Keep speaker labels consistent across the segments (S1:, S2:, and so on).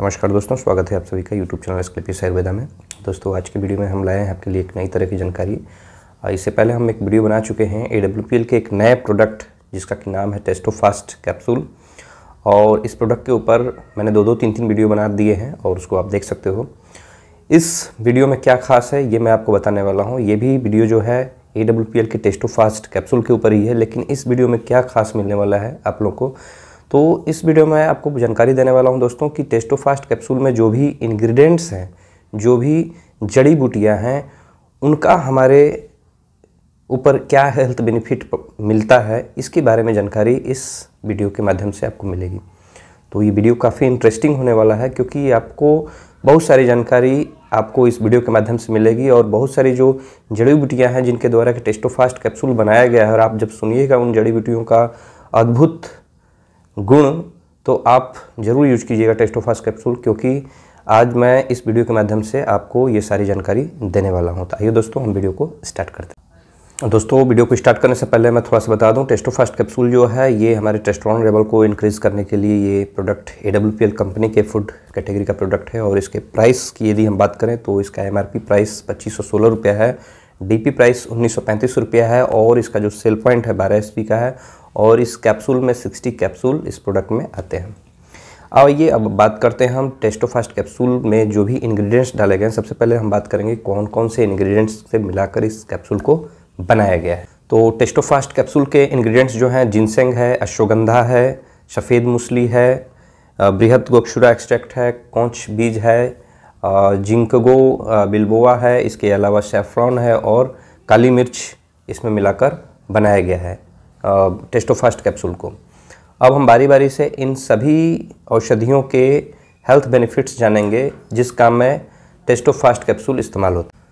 S1: नमस्कार दोस्तों स्वागत है आप सभी का यूट्यूब चैनल एस्क्लिपिस आयुर्वेदा में दोस्तों आज के वीडियो में हम लाए हैं आपके लिए एक नई तरह की जानकारी इससे पहले हम एक वीडियो बना चुके हैं ए के एक नए प्रोडक्ट जिसका कि नाम है टेस्टोफास्ट कैप्सूल और इस प्रोडक्ट के ऊपर मैंने दो दो तीन तीन वीडियो बना दिए हैं और उसको आप देख सकते हो इस वीडियो में क्या खास है ये मैं आपको बताने वाला हूँ ये भी वीडियो जो है ए के टेस्टोफास्ट कैप्सूल के ऊपर ही है लेकिन इस वीडियो में क्या खास मिलने वाला है आप लोग को तो इस वीडियो में आपको जानकारी देने वाला हूँ दोस्तों कि टेस्टोफास्ट कैप्सूल में जो भी इन्ग्रीडियंट्स हैं जो भी जड़ी बूटियाँ हैं उनका हमारे ऊपर क्या हेल्थ बेनिफिट मिलता है इसके बारे में जानकारी इस वीडियो के माध्यम से आपको मिलेगी तो ये वीडियो काफ़ी इंटरेस्टिंग होने वाला है क्योंकि आपको बहुत सारी जानकारी आपको इस वीडियो के माध्यम से मिलेगी और बहुत सारी जो जड़ी बूटियाँ हैं जिनके द्वारा कि टेस्टोफास्ट कैप्सूल बनाया गया है और आप जब सुनिएगा उन जड़ी बूटियों का अद्भुत गुण तो आप ज़रूर यूज कीजिएगा टेस्टोफास कैप्सूल क्योंकि आज मैं इस वीडियो के माध्यम से आपको ये सारी जानकारी देने वाला हूँ तो आइए दोस्तों हम वीडियो को स्टार्ट करते हैं दोस्तों वीडियो को स्टार्ट करने से पहले मैं थोड़ा सा बता दूं टेस्टोफास्ट कैप्सूल जो है ये हमारे टेस्टोन लेवल को इंक्रीज़ करने के लिए ये प्रोडक्ट ए कंपनी के फूड कैटेगरी का प्रोडक्ट है और इसके प्राइस की यदि हम बात करें तो इसका एम प्राइस पच्चीस सौ है डीपी प्राइस उन्नीस सौ है और इसका जो सेल पॉइंट है बारह एस का है और इस कैप्सूल में 60 कैप्सूल इस प्रोडक्ट में आते हैं आइए अब बात करते हैं हम टेस्टोफास्ट कैप्सूल में जो भी इंग्रेडिएंट्स डाले गए हैं सबसे पहले हम बात करेंगे कौन कौन से इंग्रेडिएंट्स से मिलाकर इस कैप्सूल को बनाया गया है तो टेस्टोफास्ट कैप्सूल के इंग्रेडिएंट्स जो हैं जिनसेंग है अश्वगंधा है सफ़ेद मूसली है बृहद गोक्षुरा एक्सट्रैक्ट है कौच बीज है जिंकगो बिल्बोआ है इसके अलावा सेफ्रॉन है और काली मिर्च इसमें मिलाकर बनाया गया है टेस्टोफास्ट कैप्सूल को अब हम बारी बारी से इन सभी औषधियों के हेल्थ बेनिफिट्स जानेंगे जिस काम में टेस्टोफास्ट कैप्सूल इस्तेमाल होता है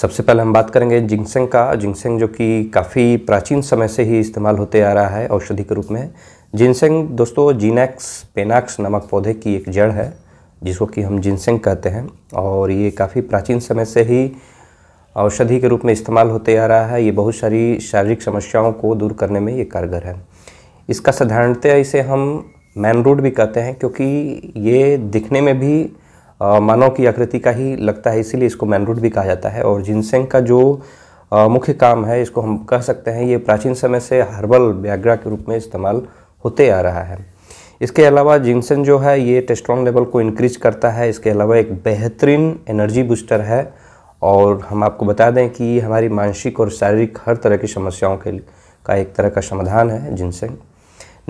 S1: सबसे पहले हम बात करेंगे जिंगसेंग का जिंगसेंग जो कि काफ़ी प्राचीन समय से ही इस्तेमाल होते आ रहा है औषधि के रूप में जिनसेंग दोस्तों जीनेक्स पेनाक्स नामक पौधे की एक जड़ है जिसको कि हम जिनसेंग कहते हैं और ये काफ़ी प्राचीन समय से ही औषधि के रूप में इस्तेमाल होते आ रहा है ये बहुत सारी शारीरिक समस्याओं को दूर करने में ये कारगर है इसका साधारणतः इसे हम मैन रूट भी कहते हैं क्योंकि ये दिखने में भी मानव की आकृति का ही लगता है इसीलिए इसको मैन रूट भी कहा जाता है और जिनसेंग का जो मुख्य काम है इसको हम कह सकते हैं ये प्राचीन समय से हर्बल व्याग्रा के रूप में इस्तेमाल होते आ रहा है इसके अलावा जिनसेंग जो है ये टेस्ट्रॉन लेवल को इनक्रीज करता है इसके अलावा एक बेहतरीन एनर्जी बूस्टर है और हम आपको बता दें कि हमारी मानसिक और शारीरिक हर तरह की समस्याओं के का एक तरह का समाधान है जिनसेंग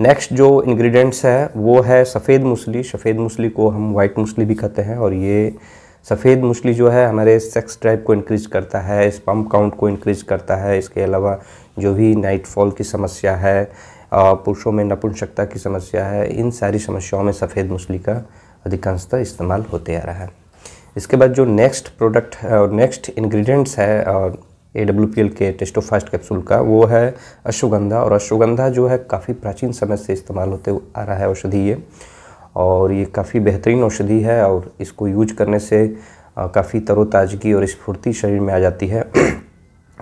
S1: नेक्स्ट जो इंग्रेडिएंट्स है वो है सफ़ेद मूसली सफ़ेद मूसली को हम वाइट मूसली भी कहते हैं और ये सफ़ेद मूसली जो है हमारे सेक्स ड्राइव को इंक्रीज करता है इस पम्प काउंट को इंक्रीज करता है इसके अलावा जो भी नाइटफॉल की समस्या है पुरुषों में नपुंसकता की समस्या है इन सारी समस्याओं में सफ़ेद मूसली का अधिकांशतः इस्तेमाल होते आ रहा है इसके बाद जो नेक्स्ट प्रोडक्ट और नेक्स्ट इंग्रेडिएंट्स है और ए डब्ल्यू पी एल के टेस्टोफास्ट कैप्सूल का वो है अश्वगंधा और अश्वगंधा जो है काफ़ी प्राचीन समय से इस्तेमाल होते आ रहा है औषधि ये और ये काफ़ी बेहतरीन औषधि है और इसको यूज करने से काफ़ी तरोताजगी और स्फूर्ति शरीर में आ जाती है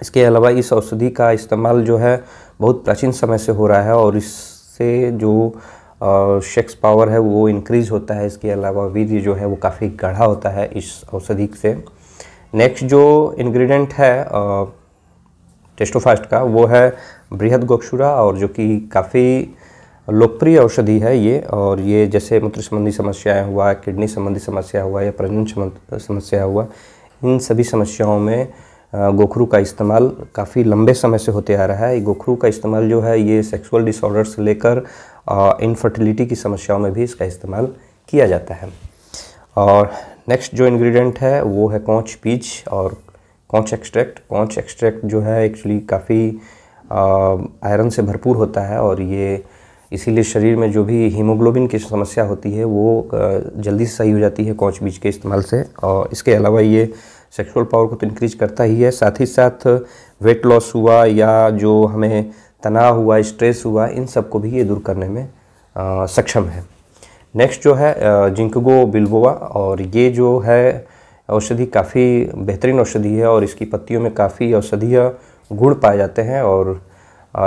S1: इसके अलावा इस औषधि का इस्तेमाल जो है बहुत प्राचीन समय से हो रहा है और इससे जो शेक्स पावर है वो इंक्रीज़ होता है इसके अलावा वीर्य जो है वो काफ़ी गढ़ा होता है इस औषधि से नेक्स्ट जो इंग्रेडिएंट है टेस्टोफास्ट का वो है बृहद गोक्षुरा और जो कि काफ़ी लोकप्रिय औषधि है ये और ये जैसे मूत्र संबंधी समस्याएं हुआ किडनी संबंधी समस्या हुआ या प्रजन समस्या हुआ इन सभी समस्याओं में गोखरू का इस्तेमाल काफ़ी लंबे समय से होते आ रहा है गोखरू का इस्तेमाल जो है ये सेक्सुअल डिसऑर्डर से लेकर इनफर्टिलिटी की समस्याओं में भी इसका इस्तेमाल किया जाता है और नेक्स्ट जो इंग्रेडिएंट है वो है कौच पीच और कौच एक्सट्रैक्ट कौच एक्सट्रैक्ट जो है एक्चुअली काफ़ी आयरन से भरपूर होता है और ये इसीलिए शरीर में जो भी हीमोग्लोबिन की समस्या होती है वो जल्दी से सही हो जाती है कौच बीज के इस्तेमाल से और इसके अलावा ये सेक्सुअल पावर को तो इंक्रीज करता ही है साथ ही साथ वेट लॉस हुआ या जो हमें तनाव हुआ स्ट्रेस हुआ इन सबको भी ये दूर करने में आ, सक्षम है नेक्स्ट जो है जिंकगो बिल्बोवा और ये जो है औषधि काफ़ी बेहतरीन औषधि है और इसकी पत्तियों में काफ़ी औषधीय गुण पाए जाते हैं और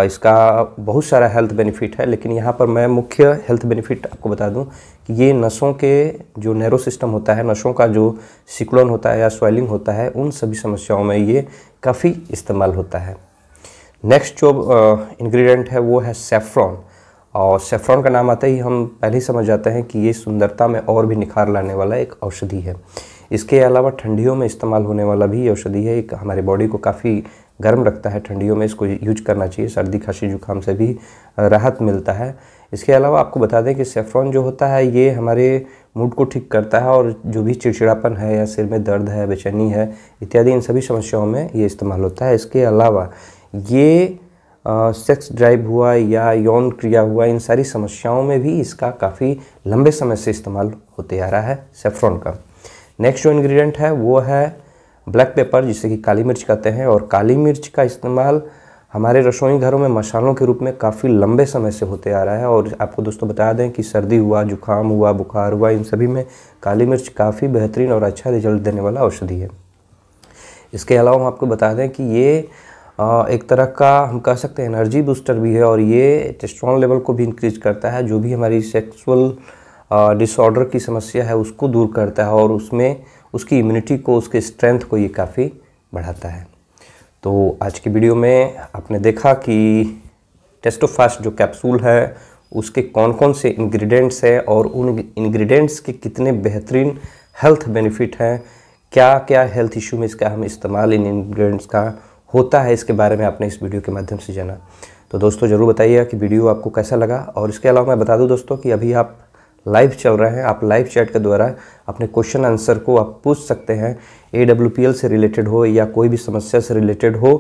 S1: इसका बहुत सारा हेल्थ बेनिफिट है लेकिन यहाँ पर मैं मुख्य हेल्थ बेनिफिट आपको बता दूँ कि ये नसों के जो नैरो सिस्टम होता है नसों का जो सिकुड़न होता है या स्वेलिंग होता है उन सभी समस्याओं में ये काफ़ी इस्तेमाल होता है नेक्स्ट जो इंग्रेडिएंट है वो है सेफ्रॉन और सेफ्रॉन का नाम आते ही हम पहले ही समझ जाते हैं कि ये सुंदरता में और भी निखार लाने वाला एक औषधि है इसके अलावा ठंडियों में इस्तेमाल होने वाला भी औषधि है एक हमारे बॉडी को काफ़ी गर्म रखता है ठंडियों में इसको यूज करना चाहिए सर्दी खांसी जुकाम से भी राहत मिलता है इसके अलावा आपको बता दें कि सेफ्रॉन जो होता है ये हमारे मूड को ठीक करता है और जो भी चिड़चिड़ापन है या सिर में दर्द है बेचैनी है इत्यादि इन सभी समस्याओं में ये इस्तेमाल होता है इसके अलावा ये सेक्स ड्राइव हुआ या यौन क्रिया हुआ इन सारी समस्याओं में भी इसका काफ़ी लंबे समय से इस्तेमाल होते आ रहा है सेफ्रॉन का नेक्स्ट जो इंग्रेडिएंट है वो है ब्लैक पेपर जिसे कि काली मिर्च कहते हैं और काली मिर्च का इस्तेमाल हमारे रसोई घरों में मसालों के रूप में काफ़ी लंबे समय से होते आ रहा है और आपको दोस्तों बता दें कि सर्दी हुआ जुकाम हुआ बुखार हुआ इन सभी में काली मिर्च काफ़ी बेहतरीन और अच्छा रिजल्ट देने वाला औषधि है इसके अलावा हम आपको बता दें कि ये एक तरह का हम कह सकते हैं एनर्जी बूस्टर भी है और ये टेस्ट्रॉन लेवल को भी इंक्रीज करता है जो भी हमारी सेक्सुअल डिसऑर्डर की समस्या है उसको दूर करता है और उसमें उसकी इम्यूनिटी को उसके स्ट्रेंथ को ये काफ़ी बढ़ाता है तो आज की वीडियो में आपने देखा कि टेस्टोफास्ट जो कैप्सूल है उसके कौन कौन से इंग्रेडिएंट्स हैं और उन इंग्रेडिएंट्स के कितने बेहतरीन हेल्थ बेनिफिट हैं क्या क्या हेल्थ इशू में इसका हम इस्तेमाल इन इंग्रेडिएंट्स का होता है इसके बारे में आपने इस वीडियो के माध्यम से जाना तो दोस्तों ज़रूर बताइएगा कि वीडियो आपको कैसा लगा और इसके अलावा मैं बता दूं दोस्तों कि अभी आप लाइव चल रहे हैं आप लाइव चैट के द्वारा अपने क्वेश्चन आंसर को आप पूछ सकते हैं ए से रिलेटेड हो या कोई भी समस्या से रिलेटेड हो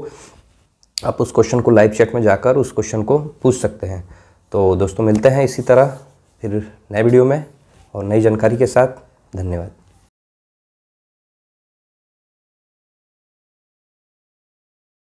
S1: आप उस क्वेश्चन को लाइव चैट में जाकर उस क्वेश्चन को पूछ सकते हैं तो दोस्तों मिलते हैं इसी तरह फिर नए वीडियो में और नई जानकारी के साथ धन्यवाद